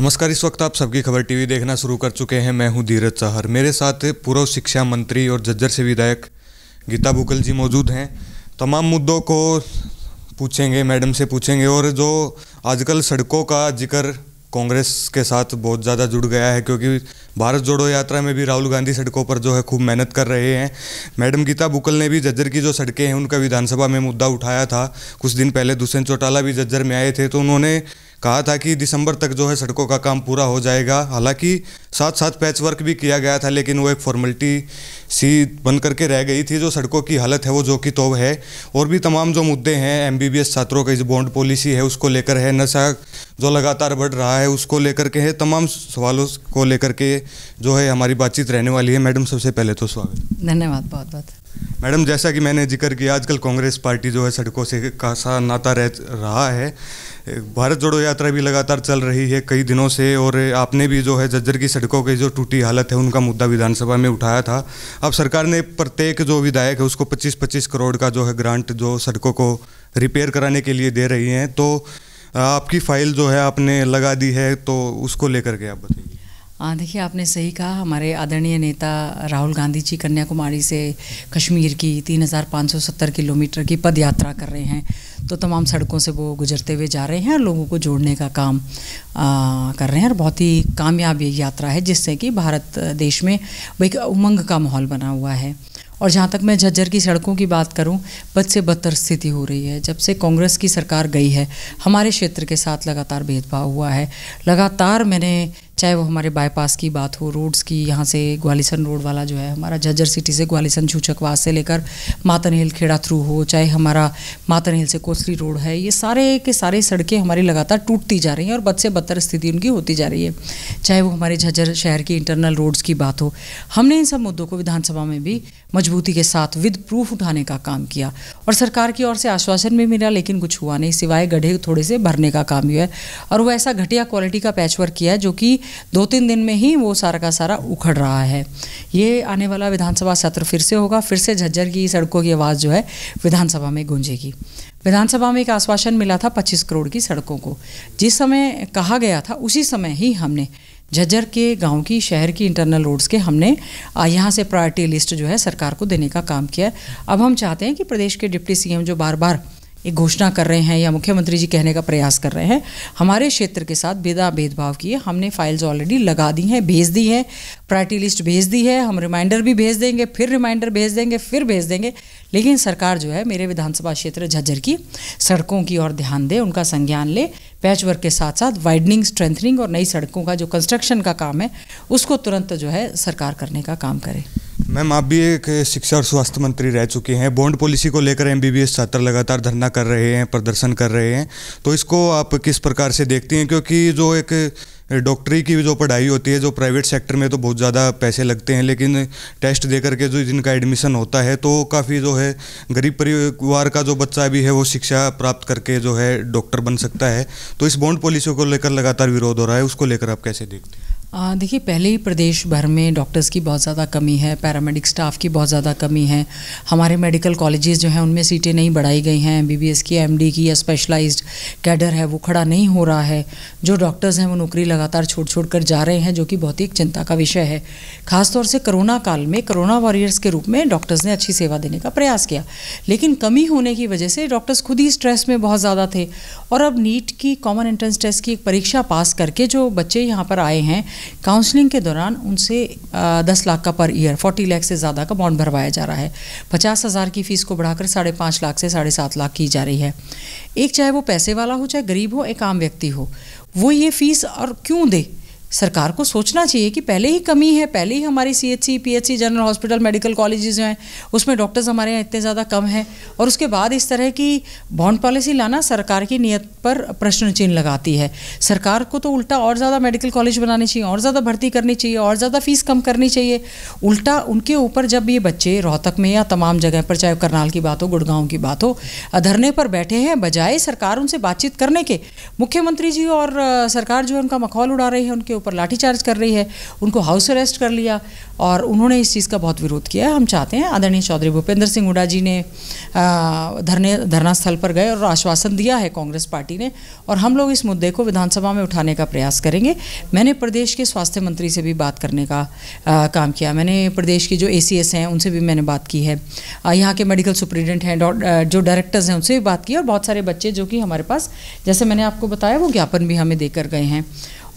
नमस्कार इस वक्त आप सबकी खबर टीवी देखना शुरू कर चुके हैं मैं हूं धीरज चाहर मेरे साथ पूर्व शिक्षा मंत्री और जज्जर से विधायक गीता भुकल जी मौजूद हैं तमाम मुद्दों को पूछेंगे मैडम से पूछेंगे और जो आजकल सड़कों का जिक्र कांग्रेस के साथ बहुत ज़्यादा जुड़ गया है क्योंकि भारत जोड़ो यात्रा में भी राहुल गांधी सड़कों पर जो है खूब मेहनत कर रहे हैं मैडम गीता बुकल ने भी जज्जर की जो सड़कें हैं उनका विधानसभा में मुद्दा उठाया था कुछ दिन पहले दुष्यंत चौटाला भी जज्जर में आए थे तो उन्होंने कहा था कि दिसंबर तक जो है सड़कों का काम पूरा हो जाएगा हालांकि साथ साथ पैच वर्क भी किया गया था लेकिन वो एक फॉर्मेलिटी सी बन करके रह गई थी जो सड़कों की हालत है वो जो कि तो है और भी तमाम जो मुद्दे हैं एमबीबीएस छात्रों का जो बॉन्ड पॉलिसी है उसको लेकर है नशा जो लगातार बढ़ रहा है उसको लेकर के है तमाम सवालों को लेकर के जो है हमारी बातचीत रहने वाली है मैडम सबसे पहले तो स्वागत धन्यवाद बहुत बहुत मैडम जैसा कि मैंने जिक्र किया आजकल कांग्रेस पार्टी जो है सड़कों से खासा नाता रह रहा है भारत जोड़ो यात्रा भी लगातार चल रही है कई दिनों से और आपने भी जो है जज्जर की सड़कों की जो टूटी हालत है उनका मुद्दा विधानसभा में उठाया था अब सरकार ने प्रत्येक जो विधायक है उसको 25-25 करोड़ का जो है ग्रांट जो सड़कों को रिपेयर कराने के लिए दे रही हैं तो आपकी फाइल जो है आपने लगा दी है तो उसको लेकर के आप बताइए हाँ देखिए आपने सही कहा हमारे आदरणीय नेता राहुल गांधी जी कन्याकुमारी से कश्मीर की 3570 किलोमीटर की पद यात्रा कर रहे हैं तो तमाम सड़कों से वो गुजरते हुए जा रहे हैं और लोगों को जोड़ने का काम आ, कर रहे हैं और बहुत ही कामयाब ये यात्रा है जिससे कि भारत देश में एक उमंग का माहौल बना हुआ है और जहाँ तक मैं झज्जर की सड़कों की बात करूँ बद से बदतर स्थिति हो रही है जब से कांग्रेस की सरकार गई है हमारे क्षेत्र के साथ लगातार भेदभाव हुआ है लगातार मैंने चाहे वो हमारे बाईपास की बात हो रोड्स की यहाँ से ग्वालिसन रोड वाला जो है हमारा झज्जर सिटी से ग्वालिसन छूचकवास से लेकर मातनहिल खेड़ा थ्रू हो चाहे हमारा हिल से कोसरी रोड है ये सारे के सारे सड़कें हमारी लगातार टूटती जा रही हैं और बद से बदतर स्थिति उनकी होती जा रही है चाहे वो हमारे झज्जर शहर की इंटरनल रोड्स की बात हो हमने इन सब मुद्दों को विधानसभा में भी मजबूती के साथ विद प्रूफ उठाने का काम किया और सरकार की ओर से आश्वासन भी मिला लेकिन कुछ हुआ नहीं सिवाय गढ़े थोड़े से भरने का काम हुआ है और वो ऐसा घटिया क्वालिटी का पैचवर्क किया है जो कि दो तीन दिन में ही वो सारा का सारा उखड़ रहा है ये आने वाला विधानसभा सत्र फिर से होगा फिर से झज्जर की सड़कों की आवाज़ जो है विधानसभा में गूंजेगी विधानसभा में एक आश्वासन मिला था 25 करोड़ की सड़कों को जिस समय कहा गया था उसी समय ही हमने झज्जर के गांव की शहर की इंटरनल रोड्स के हमने यहाँ से प्रायोरिटी लिस्ट जो है सरकार को देने का काम किया अब हम चाहते हैं कि प्रदेश के डिप्टी सीएम जो बार बार एक घोषणा कर रहे हैं या मुख्यमंत्री जी कहने का प्रयास कर रहे हैं हमारे क्षेत्र के साथ बेदा भेदभाव किए हमने फाइल्स ऑलरेडी लगा दी हैं भेज दी हैं प्रायरिटी लिस्ट भेज दी है हम रिमाइंडर भी भेज देंगे फिर रिमाइंडर भेज देंगे फिर भेज देंगे लेकिन सरकार जो है मेरे विधानसभा क्षेत्र झज्जर की सड़कों की ओर ध्यान दे उनका संज्ञान ले पैच वर्क के साथ साथ वाइडनिंग स्ट्रेंथनिंग और नई सड़कों का जो कंस्ट्रक्शन का काम है उसको तुरंत जो है सरकार करने का काम करे मैम आप भी एक शिक्षा और स्वास्थ्य मंत्री रह चुके हैं बॉन्ड पॉलिसी को लेकर एमबीबीएस छात्र लगातार धरना कर रहे हैं प्रदर्शन कर रहे हैं तो इसको आप किस प्रकार से देखती हैं क्योंकि जो एक डॉक्टरी की जो पढ़ाई होती है जो प्राइवेट सेक्टर में तो बहुत ज़्यादा पैसे लगते हैं लेकिन टेस्ट दे करके जो जिनका एडमिशन होता है तो काफ़ी जो है गरीब परिवार का जो बच्चा भी है वो शिक्षा प्राप्त करके जो है डॉक्टर बन सकता है तो इस बॉन्ड पॉलिसी को लेकर लगातार विरोध हो रहा है उसको लेकर आप कैसे देखते हैं देखिए पहले ही प्रदेश भर में डॉक्टर्स की बहुत ज़्यादा कमी है पैरामेडिक स्टाफ की बहुत ज़्यादा कमी है हमारे मेडिकल कॉलेजेस जो हैं उनमें सीटें नहीं बढ़ाई गई हैं एमबीबीएस की एमडी की या स्पेशलाइज्ड कैडर है वो खड़ा नहीं हो रहा है जो डॉक्टर्स हैं वो नौकरी लगातार छोड़ छोड़ कर जा रहे हैं जो कि बहुत ही चिंता का विषय है खासतौर से कोरोना काल में कोरोना वॉरियर्स के रूप में डॉक्टर्स ने अच्छी सेवा देने का प्रयास किया लेकिन कमी होने की वजह से डॉक्टर्स खुद ही स्ट्रेस में बहुत ज़्यादा थे और अब नीट की कॉमन एंट्रेंस टेस्ट की एक परीक्षा पास करके जो बच्चे यहाँ पर आए हैं काउंसलिंग के दौरान उनसे दस लाख का पर ईयर फोर्टी लाख से ज़्यादा का बॉन्ड भरवाया जा रहा है पचास हज़ार की फ़ीस को बढ़ाकर साढ़े पाँच लाख से साढ़े सात लाख की जा रही है एक चाहे वो पैसे वाला हो चाहे गरीब हो एक आम व्यक्ति हो वो ये फ़ीस और क्यों दे सरकार को सोचना चाहिए कि पहले ही कमी है पहले ही हमारी C H C P H C general hospital medical colleges जो हैं उसमें डॉक्टर्स हमारे यहाँ इतने ज़्यादा कम हैं और उसके बाद इस तरह की बॉन्ड पॉलिसी लाना सरकार की नीयत पर प्रश्न चिन्ह लगाती है सरकार को तो उल्टा और ज़्यादा मेडिकल कॉलेज बनाने चाहिए और ज़्यादा भर्ती करनी चाहिए और ज़्यादा फीस कम करनी चाहिए उल्टा उनके ऊपर जब ये बच्चे रोहतक में या तमाम जगह पर चाहे करनाल की बात हो गुड़गांव की बात हो अधरने पर बैठे हैं बजाय सरकार उनसे बातचीत करने के मुख्यमंत्री जी और सरकार जो है उनका मखौल उड़ा रही है उनके ऊपर लाठीचार्ज कर रही है उनको हाउस अरेस्ट कर लिया और उन्होंने इस चीज़ का बहुत विरोध किया है हम चाहते हैं आदरणीय चौधरी भूपेंद्र सिंह हुडा जी ने धरने धरना स्थल पर गए और आश्वासन दिया है कांग्रेस पार्टी ने और हम लोग इस मुद्दे को विधानसभा में उठाने का प्रयास करेंगे मैंने प्रदेश के स्वास्थ्य मंत्री से भी बात करने का आ, काम किया मैंने प्रदेश की जो ए हैं उनसे भी मैंने बात की है यहाँ के मेडिकल सुप्रिटेंडेंट हैं जो डायरेक्टर्स हैं उनसे भी बात की और बहुत सारे बच्चे जो कि हमारे पास जैसे मैंने आपको बताया वो ज्ञापन भी हमें देकर गए हैं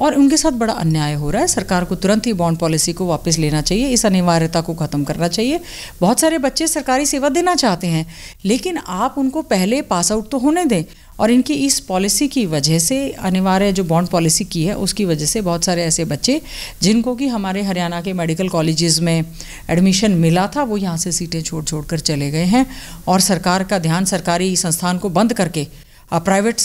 और उनके साथ बड़ा अन्याय हो रहा है सरकार को तुरंत ही बॉन्ड पॉलिसी को वापस लेना चाहिए इस अनिवार्यता को ख़त्म करना चाहिए बहुत सारे बच्चे सरकारी सेवा देना चाहते हैं लेकिन आप उनको पहले पास आउट तो होने दें और इनकी इस पॉलिसी की वजह से अनिवार्य जो बॉन्ड पॉलिसी की है उसकी वजह से बहुत सारे ऐसे बच्चे जिनको कि हमारे हरियाणा के मेडिकल कॉलेजेस में एडमिशन मिला था वो यहाँ से सीटें छोड़ छोड़ कर चले गए हैं और सरकार का ध्यान सरकारी संस्थान को बंद करके प्राइवेट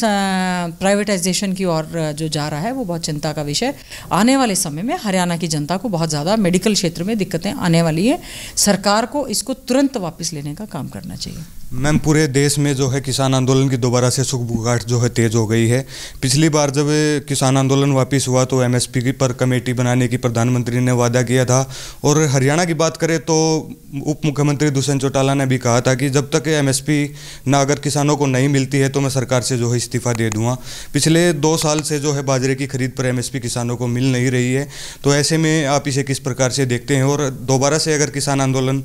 प्राइवेटाइजेशन की ओर जो जा रहा है वो बहुत चिंता का विषय आने वाले समय में हरियाणा की जनता को बहुत ज़्यादा मेडिकल क्षेत्र में दिक्कतें आने वाली हैं सरकार को इसको तुरंत वापस लेने का काम करना चाहिए मैम पूरे देश में जो है किसान आंदोलन की दोबारा से सुखबुगाहट जो है तेज़ हो गई है पिछली बार जब किसान आंदोलन वापस हुआ तो एमएसपी की पर कमेटी बनाने की प्रधानमंत्री ने वादा किया था और हरियाणा की बात करें तो उप मुख्यमंत्री दुष्यंत चौटाला ने भी कहा था कि जब तक एमएसपी ना अगर किसानों को नहीं मिलती है तो मैं सरकार से जो है इस्तीफ़ा दे दूँगा पिछले दो साल से जो है बाजरे की खरीद पर एम किसानों को मिल नहीं रही है तो ऐसे में आप इसे किस प्रकार से देखते हैं और दोबारा से अगर किसान आंदोलन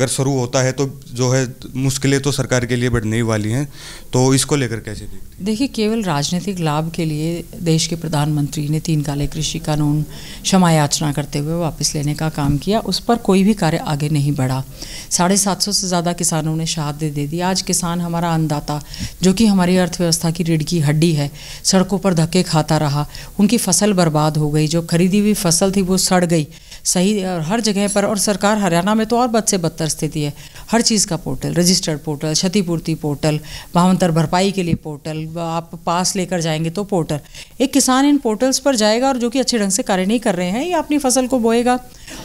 अगर शुरू होता है तो जो है मुश्किलें तो सरकार के लिए बढ़ने ही वाली हैं तो इसको लेकर कैसे देखते देखिए केवल राजनीतिक लाभ के लिए देश के प्रधानमंत्री ने तीन काले कृषि कानून क्षमा याचना करते हुए वापस लेने का काम किया उस पर कोई भी कार्य आगे नहीं बढ़ा साढ़े सात सौ से ज़्यादा किसानों ने शहादत दे दी आज किसान हमारा अनदाता जो कि हमारी अर्थव्यवस्था की रीढ़ की हड्डी है सड़कों पर धक्के खाता रहा उनकी फसल बर्बाद हो गई जो खरीदी हुई फसल थी वो सड़ गई सही और हर जगह पर और सरकार हरियाणा में तो और बद से बदतर स्थिति है हर चीज़ का पोर्टल रजिस्टर्ड पोर्टल क्षतिपूर्ति पोर्टल भावंतर भरपाई के लिए पोर्टल आप पास लेकर जाएंगे तो पोर्टल एक किसान इन पोर्टल्स पर जाएगा और जो कि अच्छे ढंग से कार्य नहीं कर रहे हैं या अपनी फसल को बोएगा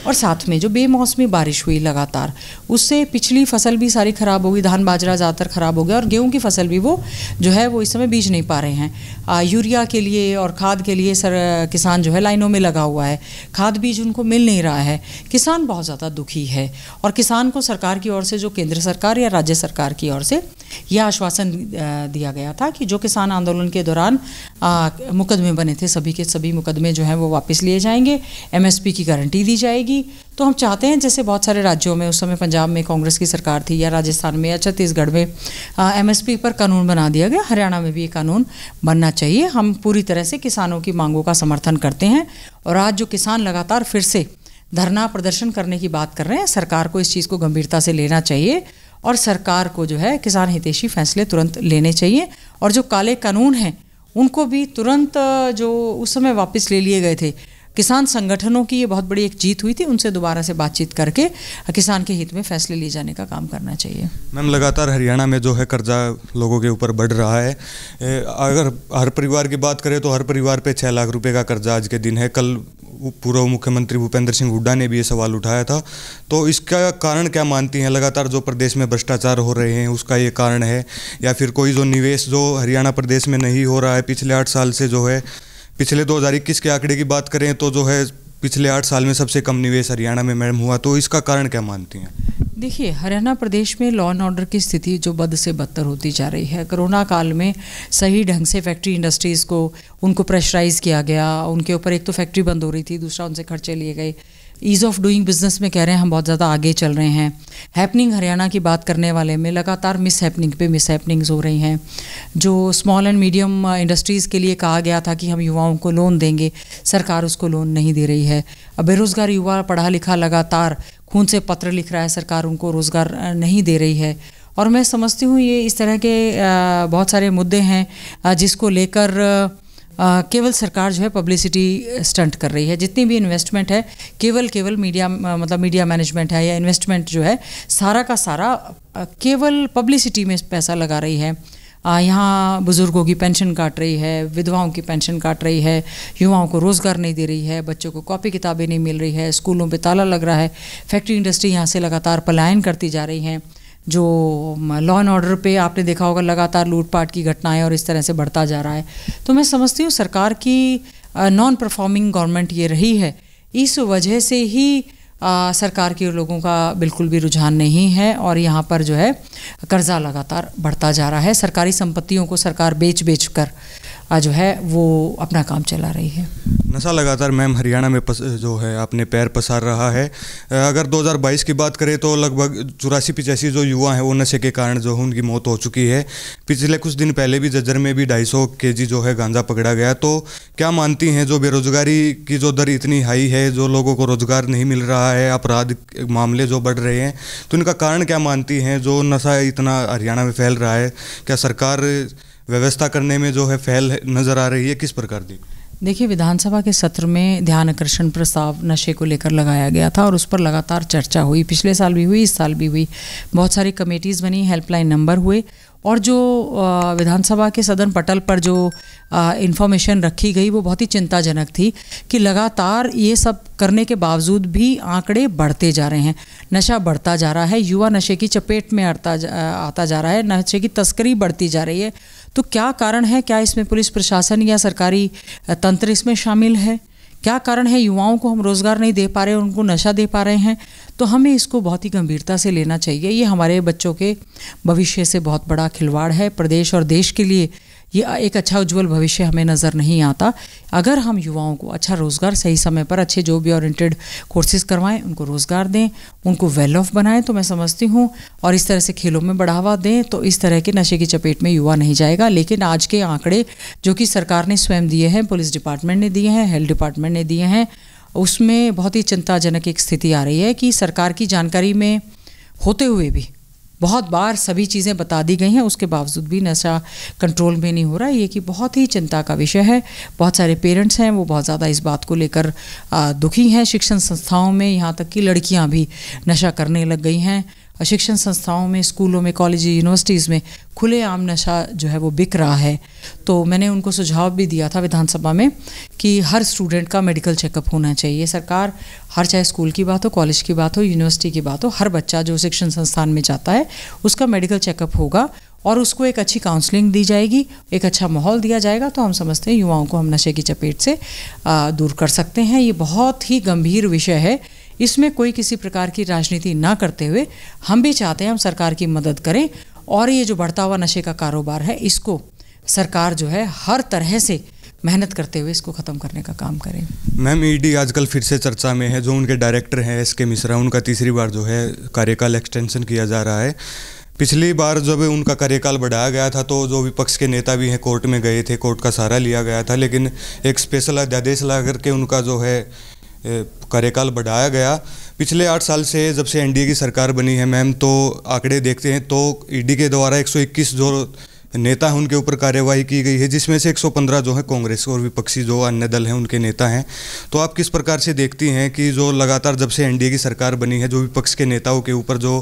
और साथ में जो बेमौसमी बारिश हुई लगातार उससे पिछली फसल भी सारी ख़राब होगी धान बाजरा ज़्यादातर ख़राब हो गया और गेहूँ की फसल भी वो जो है वो इस समय बीज नहीं पा रहे हैं यूरिया के लिए और खाद के लिए सर किसान जो है लाइनों में लगा हुआ है खाद बीज उनको मिल नहीं रहा है किसान बहुत ज़्यादा दुखी है और किसान को सरकार की ओर से जो केंद्र सरकार या राज्य सरकार की ओर से यह आश्वासन दिया गया था कि जो किसान आंदोलन के दौरान मुकदमे बने थे सभी के सभी मुकदमे जो हैं वो वापस लिए जाएंगे एमएसपी की गारंटी दी जाएगी तो हम चाहते हैं जैसे बहुत सारे राज्यों में उस समय पंजाब में कांग्रेस की सरकार थी या राजस्थान में या छत्तीसगढ़ में एमएसपी पर कानून बना दिया गया हरियाणा में भी ये कानून बनना चाहिए हम पूरी तरह से किसानों की मांगों का समर्थन करते हैं और आज जो किसान लगातार फिर से धरना प्रदर्शन करने की बात कर रहे हैं सरकार को इस चीज़ को गंभीरता से लेना चाहिए और सरकार को जो है किसान हितेशी फैसले तुरंत लेने चाहिए और जो काले कानून हैं उनको भी तुरंत जो उस समय वापस ले लिए गए थे किसान संगठनों की ये बहुत बड़ी एक जीत हुई थी उनसे दोबारा से बातचीत करके किसान के हित में फैसले लिए जाने का काम करना चाहिए मैम लगातार हरियाणा में जो है कर्जा लोगों के ऊपर बढ़ रहा है अगर हर परिवार की बात करें तो हर परिवार पे छः लाख रुपए का कर्जा आज के दिन है कल पूर्व मुख्यमंत्री भूपेंद्र सिंह हुड्डा ने भी ये सवाल उठाया था तो इसका कारण क्या मानती हैं लगातार जो प्रदेश में भ्रष्टाचार हो रहे हैं उसका ये कारण है या फिर कोई जो निवेश जो हरियाणा प्रदेश में नहीं हो रहा है पिछले आठ साल से जो है पिछले दो के आंकड़े की बात करें तो जो है पिछले आठ साल में सबसे कम निवेश हरियाणा में मैडम हुआ तो इसका कारण क्या मानती हैं देखिए हरियाणा प्रदेश में लॉ एंड ऑर्डर की स्थिति जो बद से बदतर होती जा रही है कोरोना काल में सही ढंग से फैक्ट्री इंडस्ट्रीज़ को उनको प्रेशराइज किया गया उनके ऊपर एक तो फैक्ट्री बंद हो रही थी दूसरा उनसे खर्चे लिए गए ईज़ ऑफ डूइंग बिजनेस में कह रहे हैं हम बहुत ज़्यादा आगे चल रहे हैं हैपनिंग हरियाणा की बात करने वाले में लगातार मिस हैपनिंग पे मिस हैपनिंग्स हो रही हैं जो स्मॉल एंड मीडियम इंडस्ट्रीज़ के लिए कहा गया था कि हम युवाओं को लोन देंगे सरकार उसको लोन नहीं दे रही है अब बेरोज़गार युवा पढ़ा लिखा लगातार खून से पत्र लिख रहा है सरकार उनको रोज़गार नहीं दे रही है और मैं समझती हूँ ये इस तरह के बहुत सारे मुद्दे हैं जिसको लेकर केवल सरकार जो है पब्लिसिटी स्टंट कर रही है जितनी भी इन्वेस्टमेंट है केवल केवल मीडिया मतलब मीडिया मैनेजमेंट है या इन्वेस्टमेंट जो है सारा का सारा केवल पब्लिसिटी में पैसा लगा रही है यहाँ बुज़ुर्गों की पेंशन काट रही है विधवाओं की पेंशन काट रही है युवाओं को रोज़गार नहीं दे रही है बच्चों को कॉपी किताबें नहीं मिल रही है स्कूलों पर ताला लग रहा है फैक्ट्री इंडस्ट्री यहाँ से लगातार पलायन करती जा रही हैं जो लॉ एंड ऑर्डर पे आपने देखा होगा लगातार लूटपाट की घटनाएं और इस तरह से बढ़ता जा रहा है तो मैं समझती हूँ सरकार की नॉन परफॉर्मिंग गवर्नमेंट ये रही है इस वजह से ही आ, सरकार की और लोगों का बिल्कुल भी रुझान नहीं है और यहाँ पर जो है कर्ज़ा लगातार बढ़ता जा रहा है सरकारी संपत्तियों को सरकार बेच बेच कर जो है वो अपना काम चला रही है नशा लगातार मैम हरियाणा में पस, जो है आपने पैर पसार रहा है अगर 2022 की बात करें तो लगभग चौरासी पिचासी जो युवा हैं वो नशे के कारण जो है उनकी मौत हो चुकी है पिछले कुछ दिन पहले भी जज्जर में भी ढाई सौ के जो है गांजा पकड़ा गया तो क्या मानती हैं जो बेरोजगारी की जो दर इतनी हाई है जो लोगों को रोजगार नहीं मिल रहा है अपराध मामले जो बढ़ रहे हैं तो इनका कारण क्या मानती हैं जो नशा इतना हरियाणा में फैल रहा है क्या सरकार व्यवस्था करने में जो है फैल नज़र आ रही है किस प्रकार की देखिए विधानसभा के सत्र में ध्यान आकर्षण प्रस्ताव नशे को लेकर लगाया गया था और उस पर लगातार चर्चा हुई पिछले साल भी हुई इस साल भी हुई बहुत सारी कमेटीज़ बनी हेल्पलाइन नंबर हुए और जो विधानसभा के सदन पटल पर जो इन्फॉर्मेशन रखी गई वो बहुत ही चिंताजनक थी कि लगातार ये सब करने के बावजूद भी आंकड़े बढ़ते जा रहे हैं नशा बढ़ता जा रहा है युवा नशे की चपेट में आता जा, आता जा रहा है नशे की तस्करी बढ़ती जा रही है तो क्या कारण है क्या इसमें पुलिस प्रशासन या सरकारी तंत्र इसमें शामिल है क्या कारण है युवाओं को हम रोज़गार नहीं दे पा रहे उनको नशा दे पा रहे हैं तो हमें इसको बहुत ही गंभीरता से लेना चाहिए ये हमारे बच्चों के भविष्य से बहुत बड़ा खिलवाड़ है प्रदेश और देश के लिए ये एक अच्छा उज्जवल भविष्य हमें नज़र नहीं आता अगर हम युवाओं को अच्छा रोज़गार सही समय पर अच्छे जॉब ओरिएंटेड कोर्सेज़ करवाएं उनको रोज़गार दें उनको वेल ऑफ बनाएं तो मैं समझती हूँ और इस तरह से खेलों में बढ़ावा दें तो इस तरह के नशे की चपेट में युवा नहीं जाएगा लेकिन आज के आंकड़े जो कि सरकार ने स्वयं दिए हैं पुलिस डिपार्टमेंट ने दिए हैं हेल्थ डिपार्टमेंट ने दिए हैं उसमें बहुत ही चिंताजनक एक स्थिति आ रही है कि सरकार की जानकारी में होते हुए भी बहुत बार सभी चीज़ें बता दी गई हैं उसके बावजूद भी नशा कंट्रोल में नहीं हो रहा ये कि बहुत ही चिंता का विषय है बहुत सारे पेरेंट्स हैं वो बहुत ज़्यादा इस बात को लेकर दुखी हैं शिक्षण संस्थाओं में यहाँ तक कि लड़कियाँ भी नशा करने लग गई हैं शिक्षण संस्थाओं में स्कूलों में कॉलेज यूनिवर्सिटीज़ में खुलेआम नशा जो है वो बिक रहा है तो मैंने उनको सुझाव भी दिया था विधानसभा में कि हर स्टूडेंट का मेडिकल चेकअप होना चाहिए सरकार हर चाहे स्कूल की बात हो कॉलेज की बात हो यूनिवर्सिटी की बात हो हर बच्चा जो शिक्षण संस्थान में जाता है उसका मेडिकल चेकअप होगा और उसको एक अच्छी काउंसलिंग दी जाएगी एक अच्छा माहौल दिया जाएगा तो हम समझते हैं युवाओं को हम नशे की चपेट से दूर कर सकते हैं ये बहुत ही गंभीर विषय है इसमें कोई किसी प्रकार की राजनीति ना करते हुए हम भी चाहते हैं हम सरकार की मदद करें और ये जो बढ़ता हुआ नशे का कारोबार है इसको सरकार जो है हर तरह से मेहनत करते हुए इसको ख़त्म करने का काम करें मैम ईडी e आजकल फिर से चर्चा में है जो उनके डायरेक्टर हैं एस के मिश्रा उनका तीसरी बार जो है कार्यकाल एक्सटेंशन किया जा रहा है पिछली बार जब उनका कार्यकाल बढ़ाया गया था तो जो विपक्ष के नेता भी हैं कोर्ट में गए थे कोर्ट का सहारा लिया गया था लेकिन एक स्पेशल अध्यादेश ला करके उनका जो है कार्यकाल बढ़ाया गया पिछले आठ साल से जब से एनडीए की सरकार बनी है मैम तो आंकड़े देखते हैं तो ईडी के द्वारा 121 जो नेता हैं उनके ऊपर कार्यवाही की गई है जिसमें से 115 जो है कांग्रेस और विपक्षी जो अन्य दल हैं उनके नेता हैं तो आप किस प्रकार से देखती हैं कि जो लगातार जब से एनडीए की सरकार बनी है जो विपक्ष के नेताओं के ऊपर जो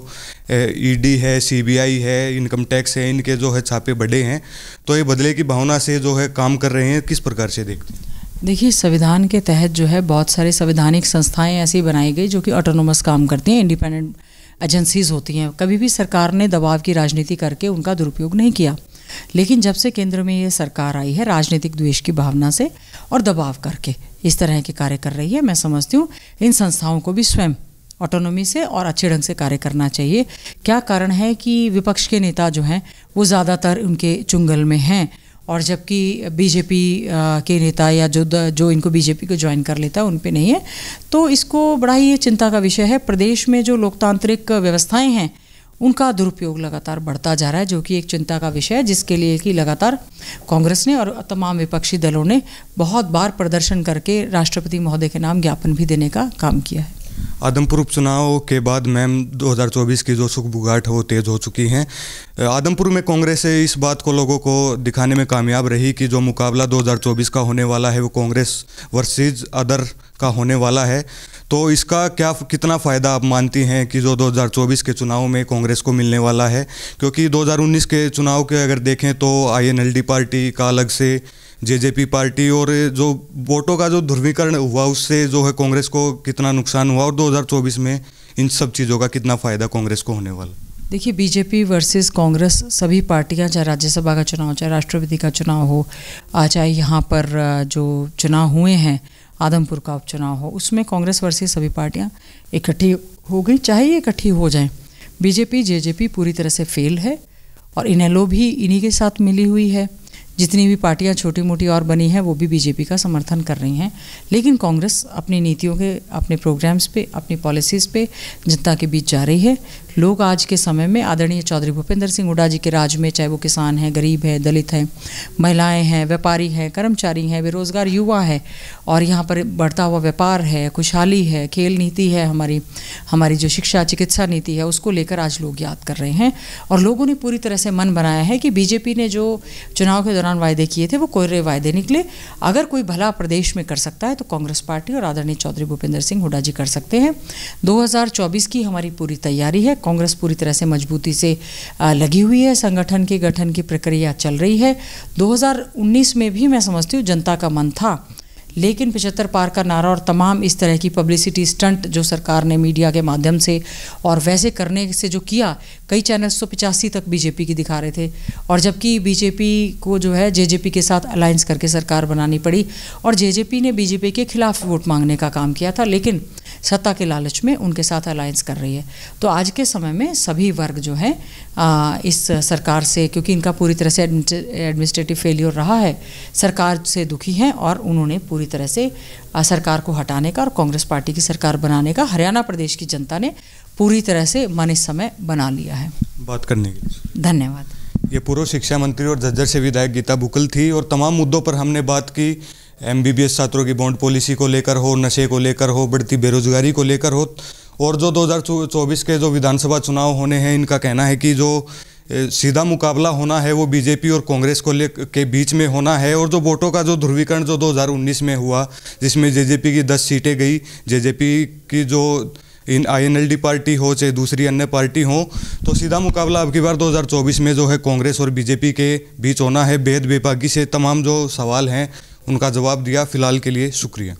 ईडी है सीबीआई है इनकम टैक्स है इनके जो है छापे बढ़े हैं तो ये बदले की भावना से जो है काम कर रहे हैं किस प्रकार से देखते हैं देखिए संविधान के तहत जो है बहुत सारे संवैधानिक संस्थाएं ऐसी बनाई गई जो कि ऑटोनोमस काम करती हैं इंडिपेंडेंट एजेंसीज़ होती हैं कभी भी सरकार ने दबाव की राजनीति करके उनका दुरुपयोग नहीं किया लेकिन जब से केंद्र में ये सरकार आई है राजनीतिक द्वेष की भावना से और दबाव करके इस तरह के कार्य कर रही है मैं समझती हूँ इन संस्थाओं को भी स्वयं ऑटोनोमी से और अच्छे ढंग से कार्य करना चाहिए क्या कारण है कि विपक्ष के नेता जो हैं वो ज़्यादातर उनके चुंगल में हैं और जबकि बीजेपी के नेता या जो जो इनको बीजेपी को ज्वाइन कर लेता है उन पर नहीं है तो इसको बड़ा ही चिंता का विषय है प्रदेश में जो लोकतांत्रिक व्यवस्थाएं हैं उनका दुरुपयोग लगातार बढ़ता जा रहा है जो कि एक चिंता का विषय है जिसके लिए कि लगातार कांग्रेस ने और तमाम विपक्षी दलों ने बहुत बार प्रदर्शन करके राष्ट्रपति महोदय के नाम ज्ञापन भी देने का काम किया है आदमपुर उपचुनाव के बाद मैम 2024 की जो सुखबुगाहट है वो तेज़ हो चुकी हैं आदमपुर में कांग्रेस इस बात को लोगों को दिखाने में कामयाब रही कि जो मुकाबला 2024 का होने वाला है वो कांग्रेस वर्सेज अदर का होने वाला है तो इसका क्या कितना फ़ायदा आप मानती हैं कि जो 2024 के चुनाव में कांग्रेस को मिलने वाला है क्योंकि दो के चुनाव के अगर देखें तो आई पार्टी का अलग से जेजेपी पार्टी और जो वोटों का जो ध्रुवीकरण हुआ उससे जो है कांग्रेस को कितना नुकसान हुआ और 2024 में इन सब चीज़ों का कितना फ़ायदा कांग्रेस को होने वाला देखिए बीजेपी वर्सेस कांग्रेस सभी पार्टियां चाहे राज्यसभा का चुनाव चाहे राष्ट्रपति का चुनाव हो चाहे यहाँ पर जो चुनाव हुए हैं आदमपुर का उपचुनाव हो उसमें कांग्रेस वर्सेस सभी पार्टियां इकट्ठी हो गई चाहे ये इकट्ठी हो जाएं बीजेपी जेजेपी पूरी तरह से फेल है और इनेलो भी इन्हीं के साथ मिली हुई है जितनी भी पार्टियां छोटी मोटी और बनी हैं वो भी बीजेपी का समर्थन कर रही हैं लेकिन कांग्रेस अपनी नीतियों के अपने प्रोग्राम्स पे अपनी पॉलिसीज़ पे जनता के बीच जा रही है लोग आज के समय में आदरणीय चौधरी भूपेंद्र सिंह हुडा जी के राज में चाहे वो किसान हैं गरीब हैं दलित हैं महिलाएं हैं व्यापारी हैं कर्मचारी हैं बेरोज़गार युवा है और यहाँ पर बढ़ता हुआ व्यापार है खुशहाली है खेल नीति है हमारी हमारी जो शिक्षा चिकित्सा नीति है उसको लेकर आज लोग याद कर रहे हैं और लोगों ने पूरी तरह से मन बनाया है कि बीजेपी ने जो चुनाव के दौरान दरमियान वायदे किए थे वो कोयरे वायदे निकले अगर कोई भला प्रदेश में कर सकता है तो कांग्रेस पार्टी और आदरणीय चौधरी भूपेंद्र सिंह हुडा जी कर सकते हैं 2024 की हमारी पूरी तैयारी है कांग्रेस पूरी तरह से मजबूती से लगी हुई है संगठन के गठन की प्रक्रिया चल रही है दो में भी मैं समझती हूँ जनता का मन था लेकिन पचहत्तर पार का नारा और तमाम इस तरह की पब्लिसिटी स्टंट जो सरकार ने मीडिया के माध्यम से और वैसे करने से जो किया कई चैनल सौ पिचासी तक बीजेपी की दिखा रहे थे और जबकि बीजेपी को जो है जेजेपी के साथ अलायंस करके सरकार बनानी पड़ी और जेजेपी ने बीजेपी के खिलाफ वोट मांगने का काम किया था लेकिन सत्ता के लालच में उनके साथ अलायंस कर रही है तो आज के समय में सभी वर्ग जो हैं इस सरकार से क्योंकि इनका पूरी तरह से एडमिनिस्ट्रेटिव फेलियर रहा है सरकार से दुखी हैं और उन्होंने पूरी तरह से सरकार को हटाने का और कांग्रेस पार्टी की सरकार बनाने का हरियाणा प्रदेश की जनता ने पूरी तरह से मन इस समय बना लिया है बात करने के लिए धन्यवाद ये पूर्व शिक्षा मंत्री और झज्जर से विधायक गीता बुकल थी और तमाम मुद्दों पर हमने बात की एम छात्रों की बॉन्ड पॉलिसी को लेकर हो नशे को लेकर हो बढ़ती बेरोजगारी को लेकर हो और जो 2024 के जो विधानसभा चुनाव होने हैं इनका कहना है कि जो सीधा मुकाबला होना है वो बीजेपी और कांग्रेस को ले के बीच में होना है और जो वोटों का जो ध्रुवीकरण जो 2019 में हुआ जिसमें जेजेपी की 10 सीटें गई जेजेपी की जो इन आईएनएलडी पार्टी हो चाहे दूसरी अन्य पार्टी हो तो सीधा मुकाबला अब की बार 2024 में जो है कांग्रेस और बीजेपी के बीच होना है भेद बेपागी से तमाम जो सवाल हैं उनका जवाब दिया फ़िलहाल के लिए शुक्रिया